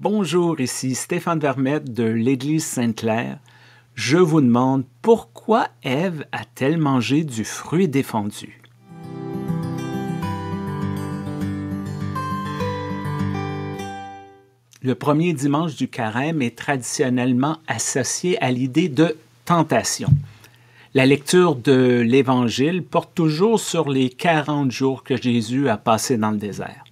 Bonjour, ici Stéphane Vermette de l'Église Sainte-Claire. Je vous demande pourquoi Ève a-t-elle mangé du fruit défendu? Le premier dimanche du carême est traditionnellement associé à l'idée de tentation. La lecture de l'Évangile porte toujours sur les 40 jours que Jésus a passés dans le désert.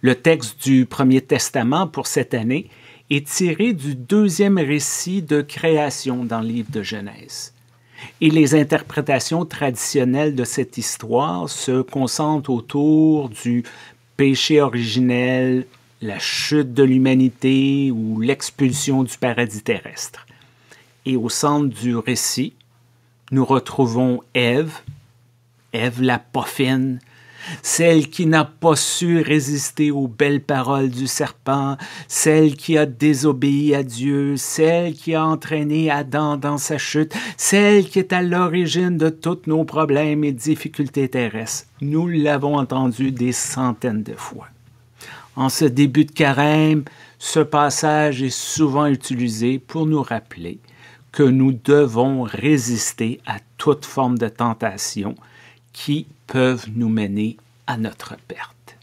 Le texte du Premier Testament pour cette année est tiré du deuxième récit de création dans le livre de Genèse. Et les interprétations traditionnelles de cette histoire se concentrent autour du péché originel, la chute de l'humanité ou l'expulsion du paradis terrestre. Et au centre du récit, nous retrouvons Ève, Ève la poffine, celle qui n'a pas su résister aux belles paroles du serpent, celle qui a désobéi à Dieu, celle qui a entraîné Adam dans sa chute, celle qui est à l'origine de tous nos problèmes et difficultés terrestres. Nous l'avons entendu des centaines de fois. En ce début de carême, ce passage est souvent utilisé pour nous rappeler que nous devons résister à toute forme de tentation qui peuvent nous mener notre perte.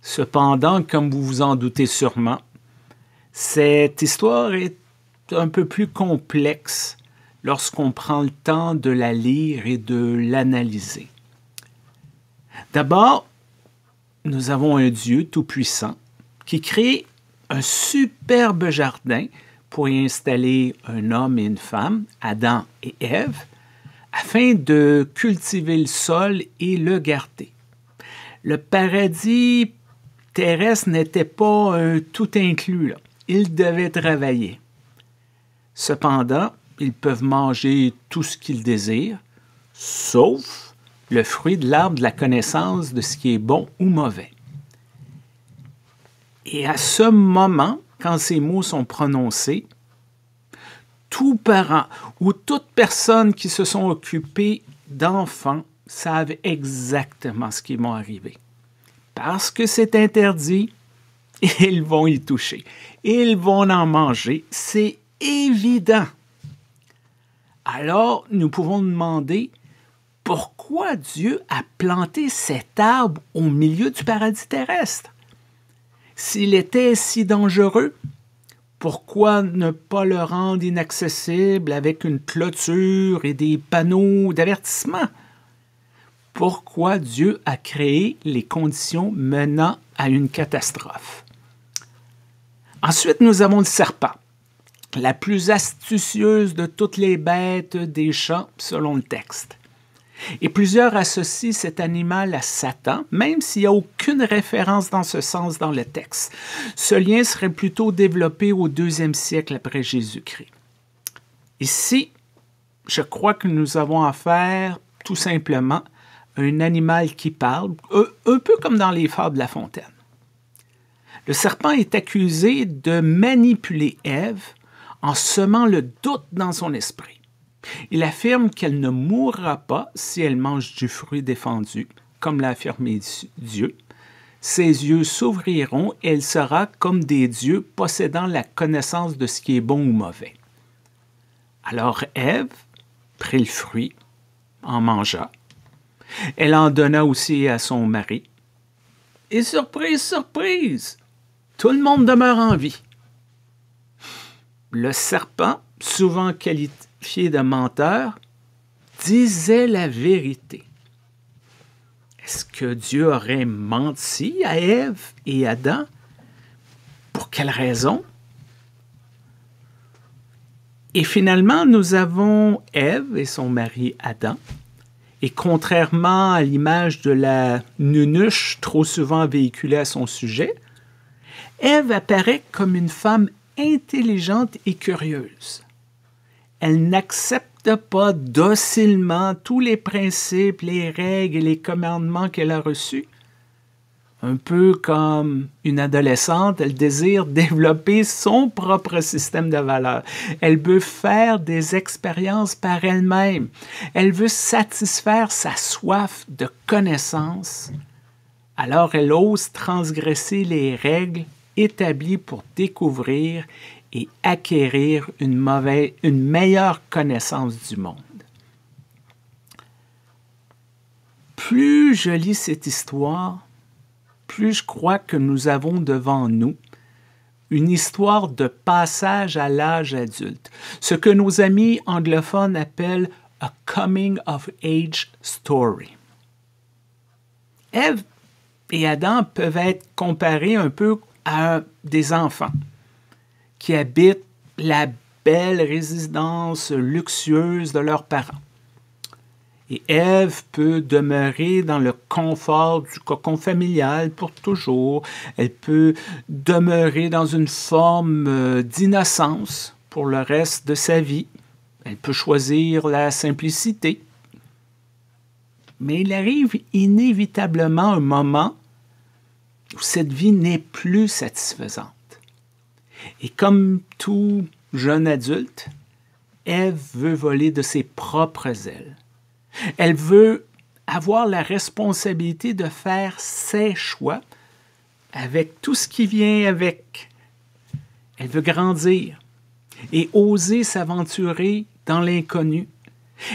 Cependant, comme vous vous en doutez sûrement, cette histoire est un peu plus complexe lorsqu'on prend le temps de la lire et de l'analyser. D'abord, nous avons un Dieu tout-puissant qui crée un superbe jardin pour y installer un homme et une femme, Adam et Ève, afin de cultiver le sol et le garder le paradis terrestre n'était pas un tout inclus. Il Ils devaient travailler. Cependant, ils peuvent manger tout ce qu'ils désirent, sauf le fruit de l'arbre de la connaissance de ce qui est bon ou mauvais. Et à ce moment, quand ces mots sont prononcés, tout parent ou toute personne qui se sont occupés d'enfants savent exactement ce qui m'est arriver. Parce que c'est interdit, ils vont y toucher. Ils vont en manger. C'est évident. Alors, nous pouvons demander pourquoi Dieu a planté cet arbre au milieu du paradis terrestre. S'il était si dangereux, pourquoi ne pas le rendre inaccessible avec une clôture et des panneaux d'avertissement? pourquoi Dieu a créé les conditions menant à une catastrophe. Ensuite, nous avons le serpent, la plus astucieuse de toutes les bêtes des champs, selon le texte. Et plusieurs associent cet animal à Satan, même s'il n'y a aucune référence dans ce sens dans le texte. Ce lien serait plutôt développé au deuxième siècle après Jésus-Christ. Ici, je crois que nous avons affaire tout simplement un animal qui parle, un peu comme dans les fables de La Fontaine. Le serpent est accusé de manipuler Ève en semant le doute dans son esprit. Il affirme qu'elle ne mourra pas si elle mange du fruit défendu, comme l'a affirmé Dieu. Ses yeux s'ouvriront et elle sera comme des dieux possédant la connaissance de ce qui est bon ou mauvais. Alors Ève prit le fruit, en mangea elle en donna aussi à son mari. Et surprise, surprise, tout le monde demeure en vie. Le serpent, souvent qualifié de menteur, disait la vérité. Est-ce que Dieu aurait menti à Ève et Adam? Pour quelle raison? Et finalement, nous avons Ève et son mari Adam et contrairement à l'image de la nunuche trop souvent véhiculée à son sujet, Ève apparaît comme une femme intelligente et curieuse. Elle n'accepte pas docilement tous les principes, les règles et les commandements qu'elle a reçus, un peu comme une adolescente, elle désire développer son propre système de valeurs. Elle veut faire des expériences par elle-même. Elle veut satisfaire sa soif de connaissance. Alors elle ose transgresser les règles établies pour découvrir et acquérir une meilleure connaissance du monde. Plus je lis cette histoire, plus, je crois que nous avons devant nous une histoire de passage à l'âge adulte, ce que nos amis anglophones appellent a coming of age story. Ève et Adam peuvent être comparés un peu à des enfants qui habitent la belle résidence luxueuse de leurs parents. Et Ève peut demeurer dans le confort du cocon familial pour toujours. Elle peut demeurer dans une forme euh, d'innocence pour le reste de sa vie. Elle peut choisir la simplicité. Mais il arrive inévitablement un moment où cette vie n'est plus satisfaisante. Et comme tout jeune adulte, Ève veut voler de ses propres ailes. Elle veut avoir la responsabilité de faire ses choix avec tout ce qui vient avec. Elle veut grandir et oser s'aventurer dans l'inconnu.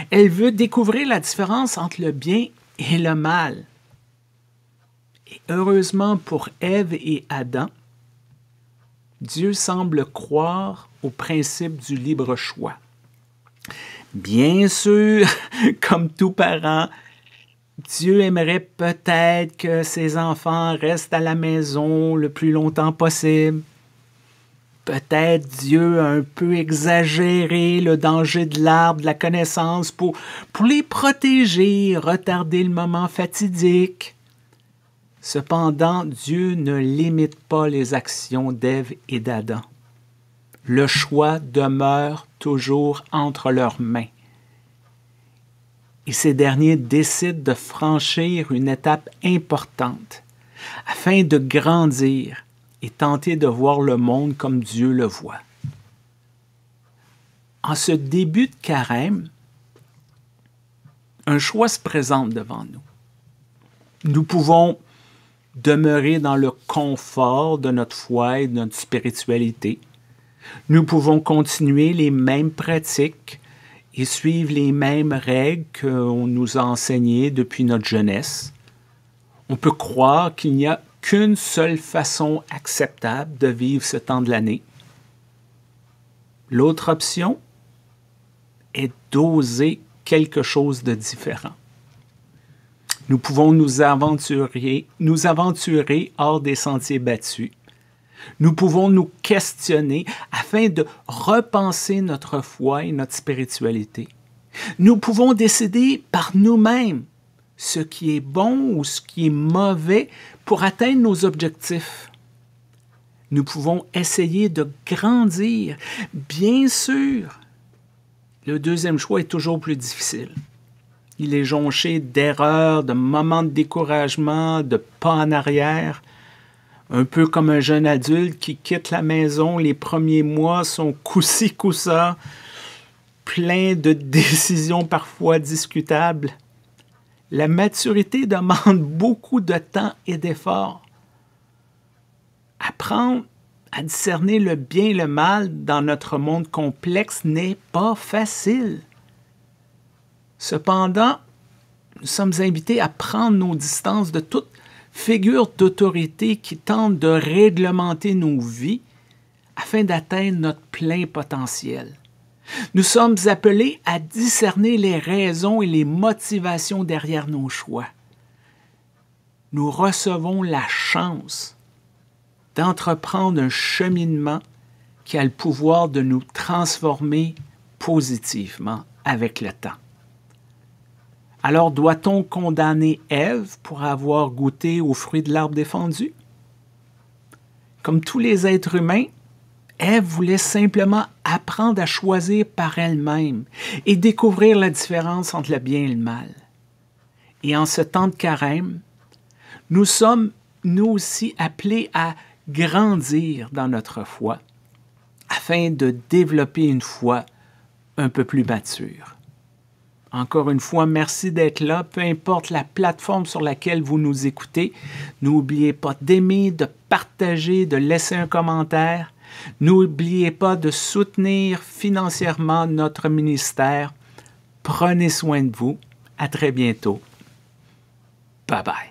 Elle veut découvrir la différence entre le bien et le mal. Et heureusement pour Ève et Adam, Dieu semble croire au principe du libre choix. Bien sûr, comme tout parent, Dieu aimerait peut-être que ses enfants restent à la maison le plus longtemps possible. Peut-être Dieu a un peu exagéré le danger de l'arbre de la connaissance pour, pour les protéger, retarder le moment fatidique. Cependant, Dieu ne limite pas les actions d'Ève et d'Adam le choix demeure toujours entre leurs mains. Et ces derniers décident de franchir une étape importante afin de grandir et tenter de voir le monde comme Dieu le voit. En ce début de carême, un choix se présente devant nous. Nous pouvons demeurer dans le confort de notre foi et de notre spiritualité, nous pouvons continuer les mêmes pratiques et suivre les mêmes règles qu'on nous a enseignées depuis notre jeunesse. On peut croire qu'il n'y a qu'une seule façon acceptable de vivre ce temps de l'année. L'autre option est d'oser quelque chose de différent. Nous pouvons nous aventurer, nous aventurer hors des sentiers battus nous pouvons nous questionner afin de repenser notre foi et notre spiritualité. Nous pouvons décider par nous-mêmes ce qui est bon ou ce qui est mauvais pour atteindre nos objectifs. Nous pouvons essayer de grandir, bien sûr. Le deuxième choix est toujours plus difficile. Il est jonché d'erreurs, de moments de découragement, de pas en arrière un peu comme un jeune adulte qui quitte la maison, les premiers mois sont coussi coussa, plein de décisions parfois discutables. La maturité demande beaucoup de temps et d'efforts. Apprendre à discerner le bien et le mal dans notre monde complexe n'est pas facile. Cependant, nous sommes invités à prendre nos distances de toutes figure d'autorité qui tente de réglementer nos vies afin d'atteindre notre plein potentiel. Nous sommes appelés à discerner les raisons et les motivations derrière nos choix. Nous recevons la chance d'entreprendre un cheminement qui a le pouvoir de nous transformer positivement avec le temps. Alors doit-on condamner Ève pour avoir goûté au fruit de l'arbre défendu Comme tous les êtres humains, Ève voulait simplement apprendre à choisir par elle-même et découvrir la différence entre le bien et le mal. Et en ce temps de carême, nous sommes nous aussi appelés à grandir dans notre foi afin de développer une foi un peu plus mature. Encore une fois, merci d'être là. Peu importe la plateforme sur laquelle vous nous écoutez, n'oubliez pas d'aimer, de partager, de laisser un commentaire. N'oubliez pas de soutenir financièrement notre ministère. Prenez soin de vous. À très bientôt. Bye bye.